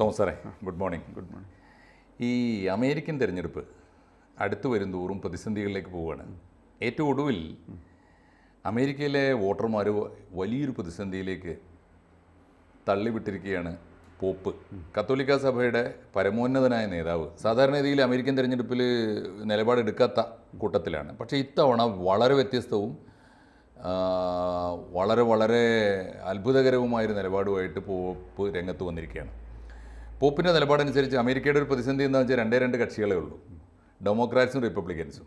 Thomas സാറേ good morning good morning ഈ American തിരഞ്ഞെടുപ്പ് അടുത്തു വരും തോറും പ്രതിസന്ധികളിലേക്ക് പോവുകയാണ് ഏറ്റവും ഒടുവിൽ അമേരിക്കയിലെ വോട്ടർമാർ വലിയൊരു പ്രതിസന്ധിയിലേക്ക് തള്ളിവിട്ടിരിക്കുകയാണ് പോപ്പ് കത്തോലിക്ക സഭയുടെ പരമോന്നതനായ നേതാവ് സാധാരണഗതിയിൽ അമേരിക്കൻ തിരഞ്ഞെടുപ്പിൽ നിലപാടെടുക്കാത്ത കൂട്ടത്തിലാണ് പക്ഷേ ഇത്തവണ വളരെ വ്യത്യസ്തവും വളരെ വളരെ അത്ഭുതകരവുമായൊരു നിലപാടുമായിട്ട് പോപ്പ് രംഗത്ത് വന്നിരിക്കുകയാണ് പോപ്പിൻ്റെ നിലപാടനുസരിച്ച് അമേരിക്കയുടെ ഒരു പ്രതിസന്ധി എന്താണെന്ന് വെച്ചാൽ രണ്ടേ രണ്ട് കക്ഷികളേ ഉള്ളൂ ഡെമോക്രാറ്റ്സും റിപ്പബ്ലിക്കൻസും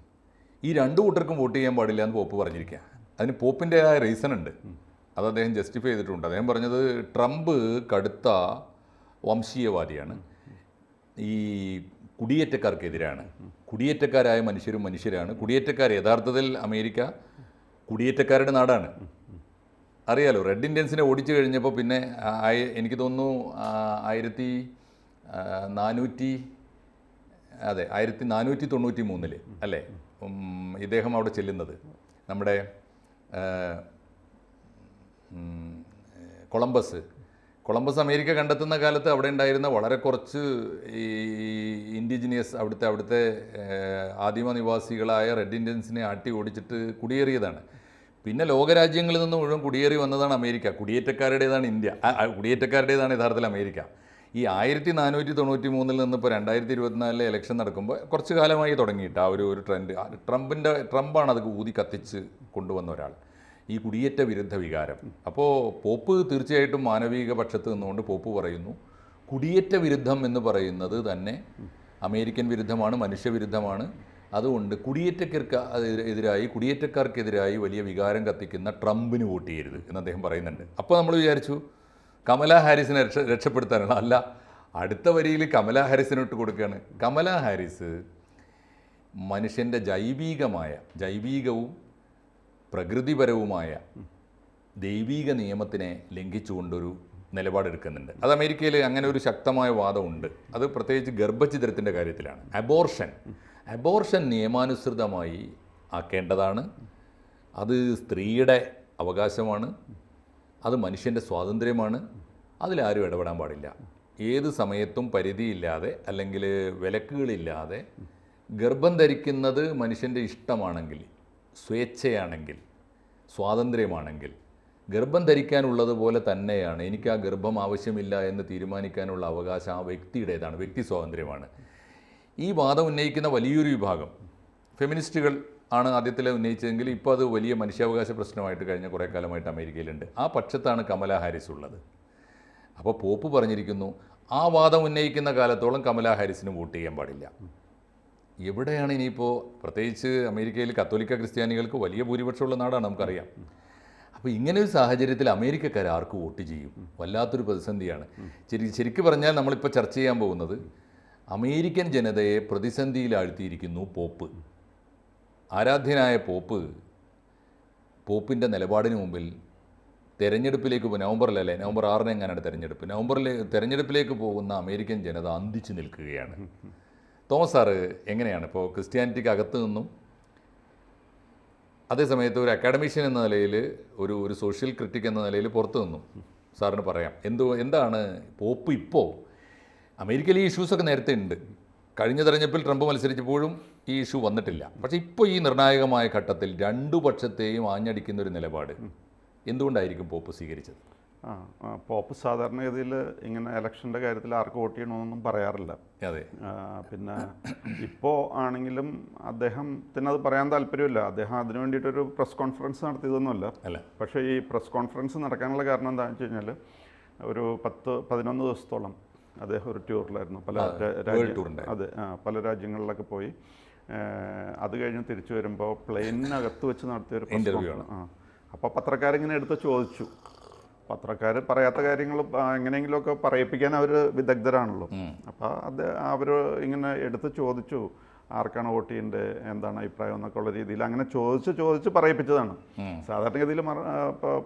ഈ രണ്ട് കൂട്ടർക്കും വോട്ട് ചെയ്യാൻ പാടില്ല എന്ന് പോപ്പ് പറഞ്ഞിരിക്കുക അതിന് പോപ്പിൻ്റെതായ റീസൺ ഉണ്ട് അത് അദ്ദേഹം ജസ്റ്റിഫൈ ചെയ്തിട്ടുണ്ട് അദ്ദേഹം പറഞ്ഞത് ട്രംപ് കടുത്ത വംശീയവാദിയാണ് ഈ കുടിയേറ്റക്കാർക്കെതിരാണ് കുടിയേറ്റക്കാരായ മനുഷ്യരും മനുഷ്യരാണ് കുടിയേറ്റക്കാർ യഥാർത്ഥത്തിൽ അമേരിക്ക കുടിയേറ്റക്കാരുടെ നാടാണ് അറിയാലോ റെഡ് ഇന്ത്യൻസിനെ ഓടിച്ചു കഴിഞ്ഞപ്പോൾ പിന്നെ എനിക്ക് തോന്നുന്നു ആയിരത്തി നാനൂറ്റി അതെ ആയിരത്തി നാനൂറ്റി തൊണ്ണൂറ്റി മൂന്നിൽ അല്ലേ ഇദ്ദേഹം അവിടെ ചെല്ലുന്നത് നമ്മുടെ കൊളംബസ് കൊളംബസ് അമേരിക്ക കണ്ടെത്തുന്ന കാലത്ത് അവിടെ ഉണ്ടായിരുന്ന വളരെ കുറച്ച് ഈ ഇൻഡിജിനിയസ് അവിടുത്തെ അവിടുത്തെ ആദിമ നിവാസികളായ റെഡ് ഇന്ത്യൻസിനെ ആട്ടി ഓടിച്ചിട്ട് കുടിയേറിയതാണ് പിന്നെ ലോകരാജ്യങ്ങളിൽ നിന്ന് മുഴുവൻ കുടിയേറി വന്നതാണ് അമേരിക്ക കുടിയേറ്റക്കാരുടേതാണ് ഇന്ത്യ കുടിയേറ്റക്കാരുടേതാണ് യഥാർത്ഥത്തിൽ അമേരിക്ക ഈ ആയിരത്തി നാനൂറ്റി തൊണ്ണൂറ്റി മൂന്നിൽ നിന്ന് ഇപ്പോൾ രണ്ടായിരത്തി ഇരുപത്തിനാലിലെ ഇലക്ഷൻ നടക്കുമ്പോൾ കുറച്ച് കാലമായി തുടങ്ങിയിട്ട് ആ ഒരു ഒരു ട്രെൻഡ് ട്രംപിൻ്റെ ട്രംപാണ് അത് ഊതി കത്തിച്ച് കൊണ്ടുവന്ന ഒരാൾ ഈ കുടിയേറ്റ വിരുദ്ധ വികാരം അപ്പോൾ പോപ്പ് തീർച്ചയായിട്ടും മാനവിക പക്ഷത്ത് നിന്നുകൊണ്ട് പോപ്പ് പറയുന്നു കുടിയേറ്റ വിരുദ്ധം എന്ന് പറയുന്നത് തന്നെ അമേരിക്കൻ വിരുദ്ധമാണ് മനുഷ്യവിരുദ്ധമാണ് അതുകൊണ്ട് കുടിയേറ്റക്കാർക്ക് എതിരായി കുടിയേറ്റക്കാർക്കെതിരായി വലിയ വികാരം കത്തിക്കുന്ന ട്രംപിന് വോട്ട് ചെയ്യരുത് എന്ന് അദ്ദേഹം പറയുന്നുണ്ട് അപ്പോൾ നമ്മൾ വിചാരിച്ചു കമല ഹാരിസിനെ രക്ഷ രക്ഷപ്പെടുത്താനാണ് അല്ല അടുത്ത വരിയിൽ കമല ഹാരിസിനോട്ട് കൊടുക്കുകയാണ് കമല ഹാരിസ് മനുഷ്യൻ്റെ ജൈവികമായ ജൈവികവും പ്രകൃതിപരവുമായ ദൈവിക നിയമത്തിനെ ലംഘിച്ചുകൊണ്ടൊരു നിലപാടെടുക്കുന്നുണ്ട് അത് അമേരിക്കയിൽ അങ്ങനെ ഒരു ശക്തമായ വാദമുണ്ട് അത് പ്രത്യേകിച്ച് ഗർഭഛിദ്രത്തിൻ്റെ കാര്യത്തിലാണ് അബോർഷൻ അബോർഷൻ നിയമാനുസൃതമായി ആക്കേണ്ടതാണ് അത് സ്ത്രീയുടെ അവകാശമാണ് അത് മനുഷ്യൻ്റെ സ്വാതന്ത്ര്യമാണ് അതിലാരും ഇടപെടാൻ പാടില്ല ഏത് സമയത്തും പരിധിയില്ലാതെ അല്ലെങ്കിൽ വിലക്കുകളില്ലാതെ ഗർഭം ധരിക്കുന്നത് മനുഷ്യൻ്റെ ഇഷ്ടമാണെങ്കിൽ സ്വേച്ഛയാണെങ്കിൽ സ്വാതന്ത്ര്യമാണെങ്കിൽ ഗർഭം ധരിക്കാനുള്ളതുപോലെ തന്നെയാണ് എനിക്ക് ആ ഗർഭം ആവശ്യമില്ല എന്ന് തീരുമാനിക്കാനുള്ള അവകാശം ആ വ്യക്തിയുടേതാണ് വ്യക്തി സ്വാതന്ത്ര്യമാണ് ഈ വാദം ഉന്നയിക്കുന്ന വലിയൊരു വിഭാഗം ഫെമിനിസ്റ്റുകൾ ആണ് ആദ്യത്തിൽ ഉന്നയിച്ചതെങ്കിൽ ഇപ്പോൾ അത് വലിയ മനുഷ്യാവകാശ പ്രശ്നമായിട്ട് കഴിഞ്ഞ കുറേ കാലമായിട്ട് അമേരിക്കയിലുണ്ട് ആ പക്ഷത്താണ് കമല ഹാരിസ് ഉള്ളത് അപ്പോൾ പോപ്പ് പറഞ്ഞിരിക്കുന്നു ആ വാദം ഉന്നയിക്കുന്ന കാലത്തോളം കമല ഹാരിസിന് വോട്ട് ചെയ്യാൻ പാടില്ല എവിടെയാണ് ഇനിയിപ്പോൾ പ്രത്യേകിച്ച് അമേരിക്കയിൽ കത്തോലിക്ക ക്രിസ്ത്യാനികൾക്ക് വലിയ ഭൂരിപക്ഷമുള്ള നാടാണ് നമുക്കറിയാം അപ്പോൾ ഇങ്ങനെ ഒരു സാഹചര്യത്തിൽ അമേരിക്കക്കാർ ആർക്ക് വോട്ട് ചെയ്യും വല്ലാത്തൊരു പ്രതിസന്ധിയാണ് ശരി ശരിക്കും പറഞ്ഞാൽ നമ്മളിപ്പോൾ ചർച്ച ചെയ്യാൻ പോകുന്നത് അമേരിക്കൻ ജനതയെ പ്രതിസന്ധിയിലാഴ്ത്തിയിരിക്കുന്നു പോപ്പ് ആരാധ്യനായ പോപ്പ് പോപ്പിൻ്റെ നിലപാടിന് മുമ്പിൽ തെരഞ്ഞെടുപ്പിലേക്ക് നവംബറിലല്ലേ നവംബർ ആറിന് എങ്ങനെയാണ് തെരഞ്ഞെടുപ്പ് നവംബറിൽ തെരഞ്ഞെടുപ്പിലേക്ക് പോകുന്ന അമേരിക്കൻ ജനത അന്തിച്ചു നിൽക്കുകയാണ് തോമസ് സാറ് എങ്ങനെയാണ് ഇപ്പോൾ ക്രിസ്ത്യാനിറ്റിക്ക് അകത്തു നിന്നും അതേസമയത്ത് ഒരു അക്കാഡമിഷ്യൻ എന്ന നിലയിൽ ഒരു ഒരു സോഷ്യൽ ക്രിറ്റിക് എന്ന നിലയിൽ പുറത്തു നിന്നും സാറിന് പറയാം എന്തോ എന്താണ് പോപ്പ് ഇപ്പോൾ അമേരിക്കയിൽ ഈ ഇഷ്യൂസൊക്കെ നേരത്തെ ഉണ്ട് കഴിഞ്ഞ തെരഞ്ഞെടുപ്പിൽ ട്രംപ് മത്സരിച്ചപ്പോഴും ഈ ഇഷ്യൂ വന്നിട്ടില്ല പക്ഷെ ഇപ്പോൾ ഈ നിർണായകമായ ഘട്ടത്തിൽ രണ്ടു പക്ഷത്തെയും ആഞ്ഞടിക്കുന്ന ഒരു നിലപാട് എന്തുകൊണ്ടായിരിക്കും പോപ്പ് സ്വീകരിച്ചത് ആ പോപ്പ് സാധാരണഗതിയിൽ ഇങ്ങനെ ഇലക്ഷൻ്റെ കാര്യത്തിൽ ആർക്ക് വോട്ട് ചെയ്യണമെന്നൊന്നും പറയാറില്ല അതെ പിന്നെ ഇപ്പോൾ ആണെങ്കിലും അദ്ദേഹത്തിന് അത് പറയാൻ താല്പര്യമില്ല അദ്ദേഹം അതിനു വേണ്ടിയിട്ടൊരു പ്രസ് കോൺഫറൻസ് നടത്തിയതൊന്നുമല്ല അല്ല പക്ഷേ ഈ പ്രസ് കോൺഫറൻസ് നടക്കാനുള്ള കാരണം എന്താണെന്ന് വെച്ച് കഴിഞ്ഞാൽ ഒരു പത്ത് പതിനൊന്ന് ദിവസത്തോളം അദ്ദേഹം ഒരു ടൂറിലായിരുന്നു പല രാജ്യ അതെ പല രാജ്യങ്ങളിലൊക്കെ പോയി അത് കഴിഞ്ഞ് തിരിച്ചു വരുമ്പോൾ പ്ലെയിനിനകത്ത് വെച്ച് നടത്തിയ ഒരു ഇന്റർവ്യൂ ആണ് അപ്പോൾ പത്രക്കാരിങ്ങനെ എടുത്ത് ചോദിച്ചു പത്രക്കാർ പറയാത്ത കാര്യങ്ങൾ എങ്ങനെയെങ്കിലുമൊക്കെ പറയിപ്പിക്കാൻ അവർ വിദഗ്ധരാണല്ലോ അപ്പോൾ അത് അവർ ഇങ്ങനെ എടുത്ത് ചോദിച്ചു ആർക്കാണ് വോട്ട് ചെയ്യേണ്ടത് എന്താണ് അഭിപ്രായം എന്നൊക്കെ ഉള്ള രീതിയിൽ അങ്ങനെ ചോദിച്ച് ചോദിച്ച് പറയിപ്പിച്ചതാണ് സാധാരണഗതിയിൽ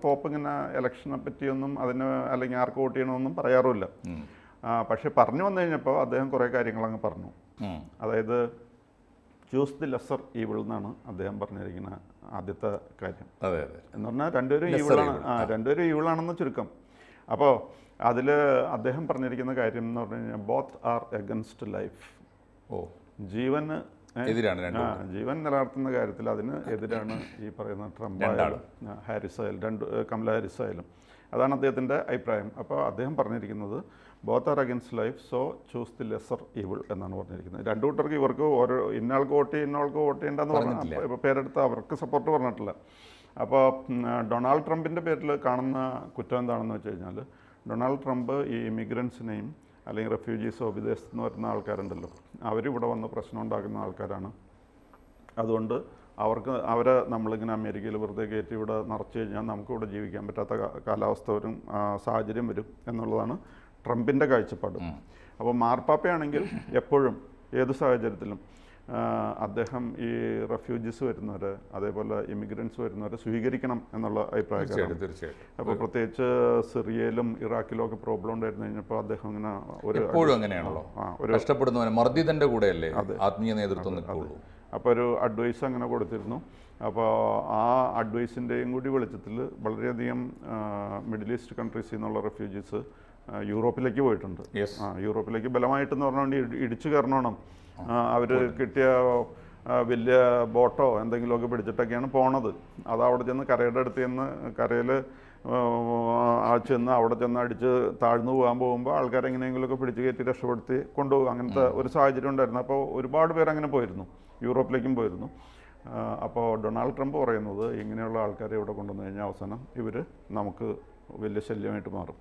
പോപ്പ് ഇങ്ങനെ ഇലക്ഷനെ പറ്റിയൊന്നും അതിന് അല്ലെങ്കിൽ ആർക്ക് വോട്ട് ചെയ്യണമെന്നും പറയാറുമില്ല പക്ഷെ പറഞ്ഞു വന്നു കഴിഞ്ഞപ്പോൾ അദ്ദേഹം കുറേ കാര്യങ്ങൾ അങ്ങ് പറഞ്ഞു അതായത് ചൂസ് ദി ലെസർ ഈവിൾ എന്നാണ് അദ്ദേഹം പറഞ്ഞിരിക്കുന്ന ആദ്യത്തെ കാര്യം അതെ അതെ എന്ന് പറഞ്ഞാൽ രണ്ടുപേരും ഈവിളാണ് ആ രണ്ടുപേരും ഈവിളാണെന്ന് ചുരുക്കം അപ്പോൾ അതിൽ അദ്ദേഹം പറഞ്ഞിരിക്കുന്ന കാര്യം എന്ന് പറഞ്ഞു കഴിഞ്ഞാൽ both are against life oh ജീവന് എതിരാണ് ആ ജീവൻ നിലനിർത്തുന്ന കാര്യത്തിൽ അതിന് എതിരാണ് ഈ പറയുന്ന ട്രംപ് ആയാലും ഹാരിസ് ആയാലും രണ്ട് കമല ഹാരിസ് ആയാലും അതാണ് അദ്ദേഹത്തിൻ്റെ അഭിപ്രായം അപ്പോൾ അദ്ദേഹം പറഞ്ഞിരിക്കുന്നത് both are against life so choose the lesser evil എന്നാണ് പറഞ്ഞിരിക്കുന്നത് രണ്ടു കൂട്ടർക്ക് ഇവർക്ക് ഓരോ ഇന്നയാൾക്ക് വോട്ട് ചെയ്യും ഇന്നയാൾക്ക് വോട്ട് ചെയ്യേണ്ടെന്ന് പറഞ്ഞിട്ടില്ല പേരെടുത്ത് അവർക്ക് സപ്പോർട്ട് പറഞ്ഞിട്ടില്ല അപ്പോൾ ഡൊണാൾഡ് ട്രംപിൻ്റെ പേരിൽ കാണുന്ന കുറ്റം എന്താണെന്ന് വെച്ച് കഴിഞ്ഞാൽ ഡൊണാൾഡ് ട്രംപ് ഈ ഇമിഗ്രൻസിനെയും അല്ലെങ്കിൽ റെഫ്യൂജീസോ വിദേശത്ത് നിന്ന് വരുന്ന ആൾക്കാരുണ്ടല്ലോ അവരിവിടെ വന്ന് പ്രശ്നം ഉണ്ടാക്കുന്ന ആൾക്കാരാണ് അതുകൊണ്ട് അവർക്ക് അവരെ നമ്മളിങ്ങനെ അമേരിക്കയിൽ വെറുതെ കയറ്റി ഇവിടെ നിറച്ച് കഴിഞ്ഞാൽ നമുക്കിവിടെ ജീവിക്കാൻ പറ്റാത്ത കാലാവസ്ഥ വരും സാഹചര്യം വരും എന്നുള്ളതാണ് ട്രംപിൻ്റെ കാഴ്ചപ്പാടും അപ്പോൾ മാർപ്പാപ്പയാണെങ്കിൽ എപ്പോഴും ഏത് സാഹചര്യത്തിലും അദ്ദേഹം ഈ റെഫ്യൂജീസ് വരുന്നവരെ അതേപോലെ ഇമിഗ്രൻസ് വരുന്നവരെ സ്വീകരിക്കണം എന്നുള്ള അഭിപ്രായം തീർച്ചയായിട്ടും അപ്പോൾ പ്രത്യേകിച്ച് സിറിയയിലും ഇറാഖിലും ഒക്കെ പ്രോബ്ലം ഉണ്ടായിരുന്നു കഴിഞ്ഞപ്പോൾ അദ്ദേഹം ഇങ്ങനെ ഒരു എപ്പോഴും അങ്ങനെയാണല്ലോ ആ ഒരു കഷ്ടപ്പെടുന്നവനെ കൂടെയല്ലേ ആത്മീയ നേതൃത്വം അപ്പോൾ ഒരു അഡ്വൈസ് അങ്ങനെ കൊടുത്തിരുന്നു അപ്പോൾ ആ അഡ്വൈസിൻ്റെയും കൂടി വെളിച്ചത്തിൽ വളരെയധികം മിഡിൽ ഈസ്റ്റ് കൺട്രീസിൽ നിന്നുള്ള റെഫ്യൂജീസ് യൂറോപ്പിലേക്ക് പോയിട്ടുണ്ട് ആ യൂറോപ്പിലേക്ക് ബലമായിട്ടെന്ന് പറഞ്ഞുകൊണ്ട് ഇടിച്ചു കയറണം അവർ കിട്ടിയ വലിയ ബോട്ടോ എന്തെങ്കിലുമൊക്കെ പിടിച്ചിട്ടൊക്കെയാണ് പോണത് അത് അവിടെ ചെന്ന് കരയുടെ അടുത്ത് ചെന്ന് കരയിൽ ആ ചെന്ന് അവിടെ ചെന്ന് അടിച്ച് താഴ്ന്നു പോകാൻ പോകുമ്പോൾ ആൾക്കാരെങ്ങനെയെങ്കിലുമൊക്കെ പിടിച്ച് കയറ്റി രക്ഷപ്പെടുത്തി കൊണ്ടുപോകും അങ്ങനത്തെ ഒരു സാഹചര്യം ഉണ്ടായിരുന്നു അപ്പോൾ ഒരുപാട് പേർ അങ്ങനെ പോയിരുന്നു യൂറോപ്പിലേക്കും പോയിരുന്നു അപ്പോൾ ഡൊണാൾഡ് ട്രംപ് പറയുന്നത് ഇങ്ങനെയുള്ള ആൾക്കാരെ ഇവിടെ കൊണ്ടുവന്നു കഴിഞ്ഞാൽ അവസാനം ഇവർ നമുക്ക് വലിയ ശല്യമായിട്ട് മാറും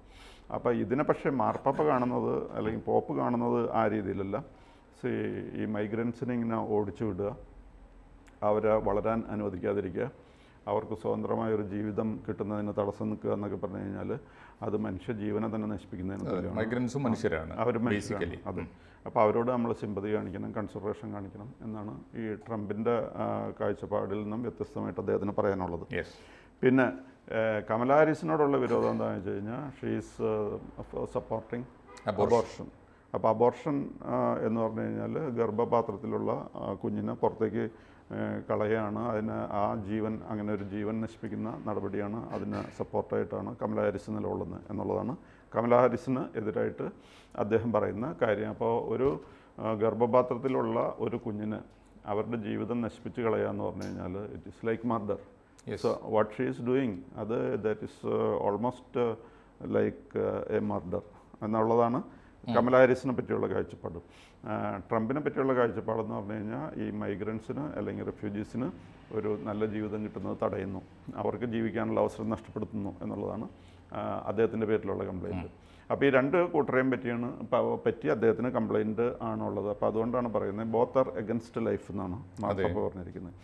അപ്പോൾ ഇതിനെ പക്ഷേ മാർപ്പാപ്പ കാണുന്നത് അല്ലെങ്കിൽ പോപ്പ് കാണുന്നത് ആ രീതിയിലല്ല സി ഈ മൈഗ്രൻസിനെ ഇങ്ങനെ ഓടിച്ചു വിടുക അവരെ വളരാൻ അനുവദിക്കാതിരിക്കുക അവർക്ക് സ്വതന്ത്രമായൊരു ജീവിതം കിട്ടുന്നതിന് തടസ്സം നിൽക്കുക എന്നൊക്കെ പറഞ്ഞു കഴിഞ്ഞാൽ അത് മനുഷ്യ ജീവനെ തന്നെ നശിപ്പിക്കുന്നതിന് മനുഷ്യരാണ് അവർ മനുഷ്യരാണ് അതെ അപ്പോൾ അവരോട് നമ്മൾ സിമ്പതി കാണിക്കണം കൺസിഡറേഷൻ കാണിക്കണം എന്നാണ് ഈ ട്രംപിൻ്റെ കാഴ്ചപ്പാടിൽ നിന്നും വ്യത്യസ്തമായിട്ട് അദ്ദേഹത്തിന് പറയാനുള്ളത് പിന്നെ കമല ഹാരിസിനോടുള്ള വിരോധം എന്താണെന്ന് വെച്ച് കഴിഞ്ഞാൽ ഷീസ് സപ്പോർട്ടിങ് അബോർഷൻ അപ്പോൾ അബോർഷൻ എന്ന് പറഞ്ഞു കഴിഞ്ഞാൽ ഗർഭപാത്രത്തിലുള്ള കുഞ്ഞിനെ പുറത്തേക്ക് കളയാണ് അതിന് ആ ജീവൻ അങ്ങനെ ഒരു ജീവൻ നശിപ്പിക്കുന്ന നടപടിയാണ് അതിന് സപ്പോർട്ടായിട്ടാണ് കമല ഹാരിസ് നിലകൊള്ളുന്നത് എന്നുള്ളതാണ് കമല ഹാരിസിന് എതിരായിട്ട് അദ്ദേഹം പറയുന്ന കാര്യം അപ്പോൾ ഒരു ഗർഭപാത്രത്തിലുള്ള ഒരു കുഞ്ഞിന് അവരുടെ ജീവിതം നശിപ്പിച്ച് കളയാന്ന് എന്ന് പറഞ്ഞു കഴിഞ്ഞാൽ it is like murder so what she is doing അത് that is almost like a murder എന്നുള്ളതാണ് കമല ഹാരിസിനെ പറ്റിയുള്ള കാഴ്ചപ്പാട് ട്രംപിനെ പറ്റിയുള്ള കാഴ്ചപ്പാടെന്ന് പറഞ്ഞു കഴിഞ്ഞാൽ ഈ മൈഗ്രൻസിന് അല്ലെങ്കിൽ റെഫ്യൂജീസിന് ഒരു നല്ല ജീവിതം കിട്ടുന്നത് തടയുന്നു അവർക്ക് ജീവിക്കാനുള്ള അവസരം നഷ്ടപ്പെടുത്തുന്നു എന്നുള്ളതാണ് അദ്ദേഹത്തിൻ്റെ പേരിലുള്ള കംപ്ലയിൻറ്റ് അപ്പോൾ ഈ രണ്ട് കൂട്ടരെയും പറ്റിയാണ് പറ്റി അദ്ദേഹത്തിന് കംപ്ലയിൻറ്റ് ആണുള്ളത് അപ്പോൾ അതുകൊണ്ടാണ് പറയുന്നത് ബോത്ത് ആർ എഗൻസ്റ്റ് ലൈഫ് എന്നാണ് മാർക്കപ്പ് പറഞ്ഞിരിക്കുന്നത്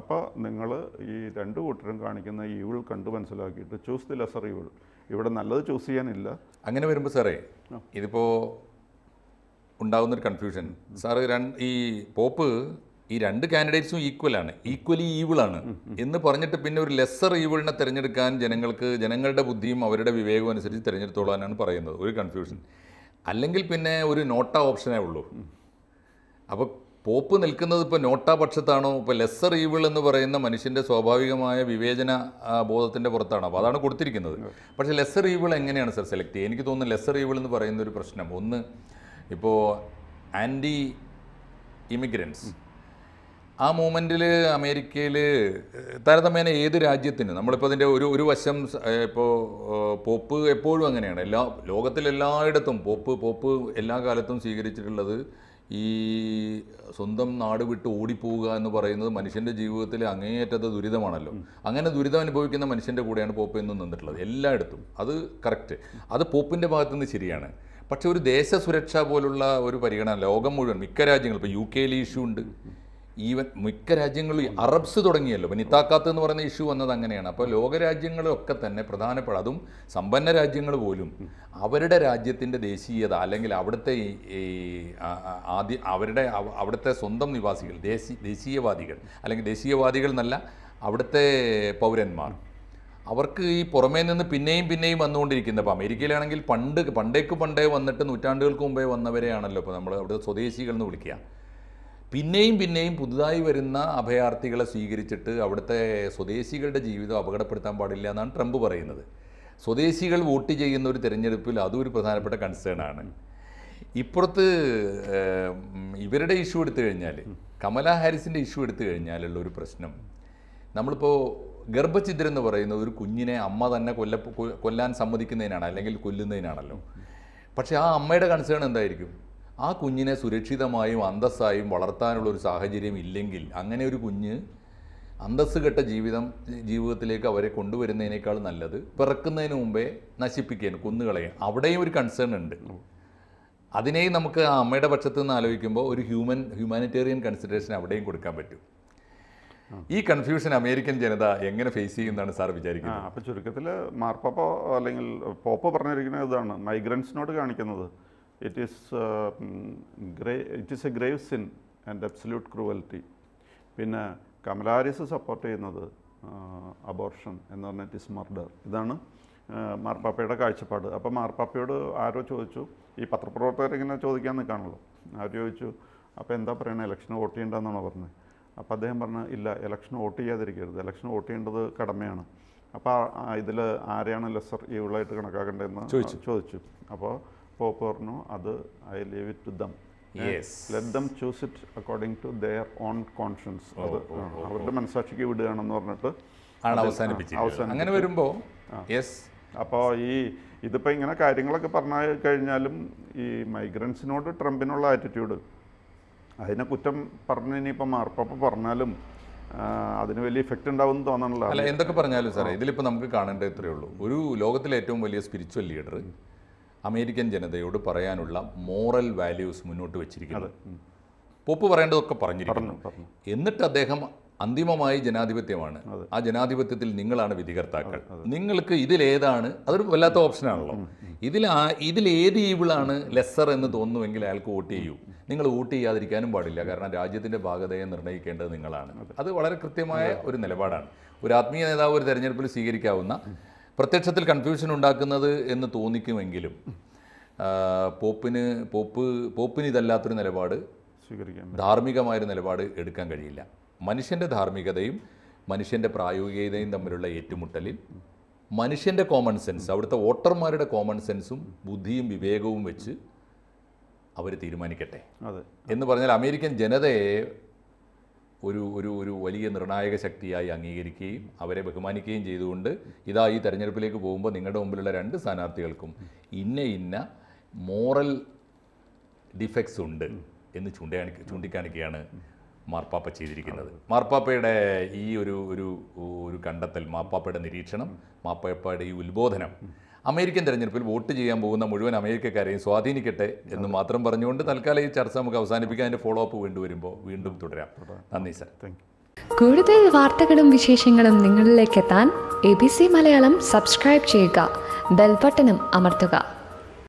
അപ്പോൾ നിങ്ങൾ ഈ രണ്ട് കൂട്ടരും കാണിക്കുന്ന ഈവിൾ കണ്ടു മനസ്സിലാക്കിയിട്ട് ചൂസ് ദി ലെസർ ഈവിൾ ഇവിടെ നല്ലത് ചൂസ് ചെയ്യാനില്ല അങ്ങനെ വരുമ്പോൾ സാറേ ഇതിപ്പോൾ ഉണ്ടാകുന്നൊരു കൺഫ്യൂഷൻ സാറ് രണ്ട് ഈ പോപ്പ് ഈ രണ്ട് കാൻഡിഡേറ്റ്സും ഈക്വലാണ് ഈക്വലി ആണ് എന്ന് പറഞ്ഞിട്ട് പിന്നെ ഒരു ലെസ്സർ ഈവിളിനെ തിരഞ്ഞെടുക്കാൻ ജനങ്ങൾക്ക് ജനങ്ങളുടെ ബുദ്ധിയും അവരുടെ വിവേകവും അനുസരിച്ച് തിരഞ്ഞെടുത്തോളാനാണ് പറയുന്നത് ഒരു കൺഫ്യൂഷൻ അല്ലെങ്കിൽ പിന്നെ ഒരു നോട്ട ഓപ്ഷനേ ഉള്ളൂ അപ്പോൾ പോപ്പ് നിൽക്കുന്നത് ഇപ്പോൾ നോട്ടാപക്ഷത്താണോ പക്ഷത്താണോ ഇപ്പോൾ ലെസ്സർ ഈവിൾ എന്ന് പറയുന്ന മനുഷ്യൻ്റെ സ്വാഭാവികമായ വിവേചന ബോധത്തിൻ്റെ പുറത്താണോ അപ്പോൾ അതാണ് കൊടുത്തിരിക്കുന്നത് പക്ഷേ ലെസ്സർ ഈവിൾ എങ്ങനെയാണ് സർ സെലക്ട് ചെയ്യുക എനിക്ക് തോന്നുന്നു ലെസ്സർ ഈവിൾ എന്ന് പറയുന്ന ഒരു പ്രശ്നം ഒന്ന് ഇപ്പോൾ ആൻറ്റി ഇമിഗ്രൻസ് ആ മൂമെൻറ്റിൽ അമേരിക്കയിൽ താരതമ്യേന ഏത് രാജ്യത്തിന് നമ്മളിപ്പോൾ അതിൻ്റെ ഒരു ഒരു വശം ഇപ്പോൾ പോപ്പ് എപ്പോഴും അങ്ങനെയാണ് എല്ലാ ലോകത്തിലെല്ലായിടത്തും പോപ്പ് പോപ്പ് എല്ലാ കാലത്തും സ്വീകരിച്ചിട്ടുള്ളത് ഈ സ്വന്തം നാട് വിട്ട് ഓടിപ്പോവുക എന്ന് പറയുന്നത് മനുഷ്യൻ്റെ ജീവിതത്തിലെ അങ്ങേയറ്റത്തെ ദുരിതമാണല്ലോ അങ്ങനെ ദുരിതം അനുഭവിക്കുന്ന മനുഷ്യൻ്റെ കൂടെയാണ് പോപ്പ് എന്ന് നിന്നിട്ടുള്ളത് എല്ലായിടത്തും അത് കറക്റ്റ് അത് പോപ്പിൻ്റെ നിന്ന് ശരിയാണ് പക്ഷെ ഒരു ദേശസുരക്ഷ പോലുള്ള ഒരു പരിഗണന ലോകം മുഴുവൻ മിക്ക രാജ്യങ്ങളും ഇപ്പോൾ യു കെയിൽ ഇഷ്യൂ ഉണ്ട് ഈവൻ മിക്ക രാജ്യങ്ങളും അറബ്സ് തുടങ്ങിയല്ലോ ഇപ്പം എന്ന് പറയുന്ന ഇഷ്യൂ വന്നത് അങ്ങനെയാണ് അപ്പോൾ ലോകരാജ്യങ്ങളൊക്കെ തന്നെ പ്രധാനപ്പെട്ട അതും സമ്പന്ന രാജ്യങ്ങൾ പോലും അവരുടെ രാജ്യത്തിൻ്റെ ദേശീയത അല്ലെങ്കിൽ അവിടുത്തെ ഈ ആദ്യ അവരുടെ അവിടുത്തെ സ്വന്തം നിവാസികൾ ദേശീയ ദേശീയവാദികൾ അല്ലെങ്കിൽ ദേശീയവാദികൾ എന്നല്ല അവിടുത്തെ പൗരന്മാർ അവർക്ക് ഈ പുറമേ നിന്ന് പിന്നെയും പിന്നെയും വന്നുകൊണ്ടിരിക്കുന്നത് അപ്പോൾ അമേരിക്കയിലാണെങ്കിൽ പണ്ട് പണ്ടേക്ക് പണ്ടേ വന്നിട്ട് നൂറ്റാണ്ടുകൾക്ക് മുമ്പേ വന്നവരെയാണല്ലോ ഇപ്പോൾ നമ്മൾ അവിടെ സ്വദേശികൾ എന്ന് വിളിക്കുക പിന്നെയും പിന്നെയും പുതുതായി വരുന്ന അഭയാർത്ഥികളെ സ്വീകരിച്ചിട്ട് അവിടുത്തെ സ്വദേശികളുടെ ജീവിതം അപകടപ്പെടുത്താൻ പാടില്ല എന്നാണ് ട്രംപ് പറയുന്നത് സ്വദേശികൾ വോട്ട് ചെയ്യുന്ന ഒരു തിരഞ്ഞെടുപ്പിൽ അതും ഒരു പ്രധാനപ്പെട്ട കൺസേൺ ആണ് ഇപ്പുറത്ത് ഇവരുടെ ഇഷ്യൂ എടുത്തു കഴിഞ്ഞാൽ കമല ഹാരിസിൻ്റെ ഇഷ്യൂ എടുത്തു കഴിഞ്ഞാലുള്ള ഒരു പ്രശ്നം നമ്മളിപ്പോൾ ഗർഭഛിദ്രം എന്ന് പറയുന്ന ഒരു കുഞ്ഞിനെ അമ്മ തന്നെ കൊല്ല കൊല്ലാൻ സമ്മതിക്കുന്നതിനാണ് അല്ലെങ്കിൽ കൊല്ലുന്നതിനാണല്ലോ പക്ഷേ ആ അമ്മയുടെ കൺസേൺ എന്തായിരിക്കും ആ കുഞ്ഞിനെ സുരക്ഷിതമായും അന്തസ്സായും വളർത്താനുള്ള ഒരു സാഹചര്യം ഇല്ലെങ്കിൽ അങ്ങനെ ഒരു കുഞ്ഞ് അന്തസ്സുകെട്ട ജീവിതം ജീവിതത്തിലേക്ക് അവരെ കൊണ്ടുവരുന്നതിനേക്കാൾ നല്ലത് പിറക്കുന്നതിന് മുമ്പേ നശിപ്പിക്കുകയാണ് കൊന്നുകളയാൻ അവിടെയും ഒരു കൺസേൺ ഉണ്ട് അതിനെയും നമുക്ക് ആ അമ്മയുടെ പക്ഷത്ത് നിന്ന് ആലോചിക്കുമ്പോൾ ഒരു ഹ്യൂമൻ ഹ്യൂമാനിറ്റേറിയൻ കൺസിഡറേഷൻ അവിടെയും കൊടുക്കാൻ പറ്റും ഈ കൺഫ്യൂഷൻ അമേരിക്കൻ ജനത എങ്ങനെ ഫേസ് ചെയ്യുന്നതാണ് സാർ വിചാരിക്കുന്നത് അപ്പോൾ ചുരുക്കത്തിൽ മാർപ്പാപ്പ അല്ലെങ്കിൽ പോപ്പോ പറഞ്ഞിരിക്കുന്ന ഇതാണ് മൈഗ്രൻസിനോട് കാണിക്കുന്നത് it is, um, it is a grave sin and absolute cruelty പിന്നെ കമലാരിസ് സപ്പോർട്ട് ചെയ്യുന്നത് അബോർഷൻ എന്ന് പറഞ്ഞാൽ ഇറ്റ് ഇസ് മർഡർ ഇതാണ് മാർപ്പാപ്പയുടെ കാഴ്ചപ്പാട് അപ്പോൾ മാർപ്പാപ്പയോട് ആരോ ചോദിച്ചു ഈ പത്രപ്രവർത്തകരിങ്ങനെ ചോദിക്കാൻ നിൽക്കാണല്ലോ ആരോ ചോദിച്ചു അപ്പോൾ എന്താ പറയണേ ഇലക്ഷന് വോട്ട് ചെയ്യേണ്ടതെന്നാണോ പറഞ്ഞത് അപ്പോൾ അദ്ദേഹം പറഞ്ഞു ഇല്ല ഇലക്ഷൻ വോട്ട് ചെയ്യാതിരിക്കരുത് ഇലക്ഷൻ വോട്ട് ചെയ്യേണ്ടത് കടമയാണ് അപ്പോൾ ഇതിൽ ആരെയാണ് ലെസർ ഈവിളായിട്ട് കണക്കാക്കേണ്ടതെന്ന് ചോദിച്ചു അപ്പോൾ പോപ്പ് അത് I leave it to them let them choose it according to their own conscience അത് അവരുടെ മനസാക്ഷിക്ക് വിടുകയാണെന്ന് പറഞ്ഞിട്ട് അങ്ങനെ വരുമ്പോൾ യെസ് അപ്പോൾ ഈ ഇതിപ്പോൾ ഇങ്ങനെ കാര്യങ്ങളൊക്കെ പറഞ്ഞു കഴിഞ്ഞാലും ഈ മൈഗ്രൻസിനോട് ട്രംപിനുള്ള ആറ്റിറ്റ്യൂഡ് അതിനെ കുറ്റം പറഞ്ഞു ഇനിയിപ്പോൾ മാർപ്പാപ്പ പറഞ്ഞാലും അതിന് വലിയ ഇഫക്റ്റ് ഉണ്ടാവും തോന്നണല്ലോ അല്ല എന്തൊക്കെ പറഞ്ഞാലും സാറേ ഇതിലിപ്പോൾ നമുക്ക് കാണേണ്ടത് ഇത്രയേ ഉള്ളൂ ഒരു ലോകത്തിലെ ഏറ്റവും വലിയ സ്പിരിച്വൽ ലീഡർ അമേരിക്കൻ ജനതയോട് പറയാനുള്ള മോറൽ വാല്യൂസ് മുന്നോട്ട് വെച്ചിരിക്കുന്നത് പോപ്പ് പറയേണ്ടതൊക്കെ പറഞ്ഞിരിക്കുന്നു എന്നിട്ട് അദ്ദേഹം അന്തിമമായി ജനാധിപത്യമാണ് ആ ജനാധിപത്യത്തിൽ നിങ്ങളാണ് വിധികർത്താക്കൾ നിങ്ങൾക്ക് ഇതിലേതാണ് അതൊരു വല്ലാത്ത ഓപ്ഷനാണല്ലോ ഇതിൽ ആ ഇതിലേത് ഈവിളാണ് ലെസ്സർ എന്ന് തോന്നുമെങ്കിൽ അയാൾക്ക് വോട്ട് ചെയ്യൂ നിങ്ങൾ വോട്ട് ചെയ്യാതിരിക്കാനും പാടില്ല കാരണം രാജ്യത്തിൻ്റെ ഭാഗതയെ നിർണ്ണയിക്കേണ്ടത് നിങ്ങളാണ് അത് വളരെ കൃത്യമായ ഒരു നിലപാടാണ് ഒരു ആത്മീയ നേതാവ് ഒരു തെരഞ്ഞെടുപ്പിൽ സ്വീകരിക്കാവുന്ന പ്രത്യക്ഷത്തിൽ കൺഫ്യൂഷൻ ഉണ്ടാക്കുന്നത് എന്ന് തോന്നിക്കുമെങ്കിലും പോപ്പിന് പോപ്പ് പോപ്പിന് ഇതല്ലാത്തൊരു നിലപാട് സ്വീകരിക്കാം ധാർമ്മികമായൊരു നിലപാട് എടുക്കാൻ കഴിയില്ല മനുഷ്യൻ്റെ ധാർമ്മികതയും മനുഷ്യൻ്റെ പ്രായോഗികതയും തമ്മിലുള്ള ഏറ്റുമുട്ടലിൽ മനുഷ്യൻ്റെ കോമൺ സെൻസ് അവിടുത്തെ വോട്ടർമാരുടെ കോമൺ സെൻസും ബുദ്ധിയും വിവേകവും വെച്ച് അവർ തീരുമാനിക്കട്ടെ എന്ന് പറഞ്ഞാൽ അമേരിക്കൻ ജനതയെ ഒരു ഒരു ഒരു വലിയ നിർണായക ശക്തിയായി അംഗീകരിക്കുകയും അവരെ ബഹുമാനിക്കുകയും ചെയ്തുകൊണ്ട് ഇതാ ഈ തെരഞ്ഞെടുപ്പിലേക്ക് പോകുമ്പോൾ നിങ്ങളുടെ മുമ്പിലുള്ള രണ്ട് സ്ഥാനാർത്ഥികൾക്കും ഇന്ന ഇന്ന മോറൽ ഡിഫക്ട്സ് ഉണ്ട് എന്ന് ചൂണ്ടിക്കാണി ചൂണ്ടിക്കാണിക്കുകയാണ് മാർപ്പാപ്പ ചെയ്തിരിക്കുന്നത് മാർപ്പാപ്പയുടെ ഈ ഒരു ഒരു ഒരു കണ്ടെത്തൽ മാർപ്പാപ്പയുടെ നിരീക്ഷണം മാർപ്പാപ്പയുടെ ഈ ഉത്ബോധനം അമേരിക്കൻ തെരഞ്ഞെടുപ്പിൽ വോട്ട് ചെയ്യാൻ പോകുന്ന മുഴുവൻ അമേരിക്കക്കാരെയും സ്വാധീനിക്കട്ടെ എന്ന് മാത്രം പറഞ്ഞുകൊണ്ട് തൽക്കാലം ഈ ചർച്ച നമുക്ക് അവസാനിപ്പിക്കാൻ അതിൻ്റെ ഫോളോ അപ്പ് വീണ്ടും വരുമ്പോൾ വീണ്ടും തുടരാം നന്ദി സർ കൂടുതൽ വാർത്തകളും വിശേഷങ്ങളും നിങ്ങളിലേക്ക് എത്താൻ A B C Malayalam subscribe ചെയ്യുക ബെൽബട്ടനും അമർത്തുക